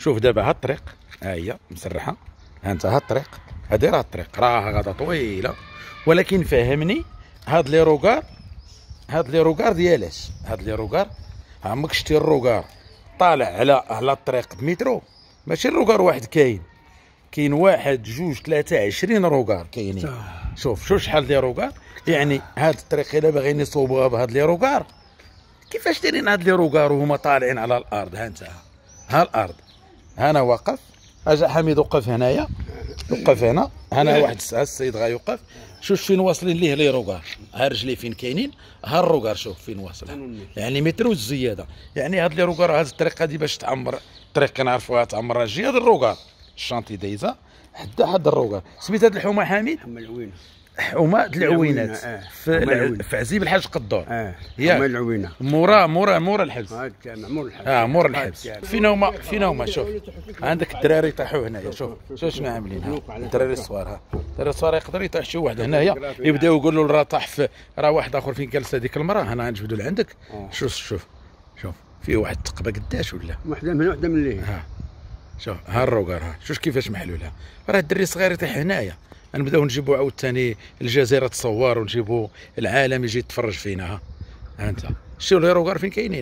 شوف دابا ها الطريق ها هي مسرحه ها انت ها الطريق هادي راه الطريق راها غادا طويله ولكن فهمني هاد لي روكار هاد لي روكار ديالاش هاد لي روكار عمرك شتي الروكار طالع على على الطريق بمترو ماشي الروكار واحد كاين كاين واحد جوج ثلاثة عشرين روكار كاينين آه. شوف شوف شحال ديال روكار يعني هاد الطريق الا باغيين يصوبوها بهاد لي روكار كيفاش دايرين هاد لي روكار وهما طالعين على الارض ها انت ها الارض هنا واقف اجا حميد وقف هنايا وقف هنا هنا إيه. واحد الساعه السيد غيوقف شوف فين واصلين ليه لي روكار ها رجلي فين كاينين ها الروكار شوف فين واصل يعني متر وزياده يعني هاد لي روكار هاد الطريقه هادي باش تعمر الطريق كنعرفوها تعمر جي هاد الروكار الشانتي دايزه حدا حد الروكار سميت هاد الحومه حميد حمى العوينه حومه العوينات آه. في, في عزيب الحاج قدور اه حومه العوينه مورا مورا مورا الحبس اه مور الحبس اه مور الحبس فينا هما فينا هما شوف عندك الدراري طاحوا هنايا شوف شوف شنو عاملين الدراري الصغار ها الدراري الصغار يقدر يطيح شي واحد هنايا يبداو يقولوا راه طاح في راه واحد اخر فين جالسه هذيك المراه هنا نجبدوا لعندك آه. شوف شوف شوف فيه واحد تقبه قداش ولا وحده من وحده من اللي شوف ها الروكر ها شوف كيفاش محلولها راه الدري الصغير يطيح هنايا نبداو نجيبو عاوتاني الجزيره تصور ونجيبو العالم يجي يتفرج فينا ها انت شتيو الهيروغار فين كاينين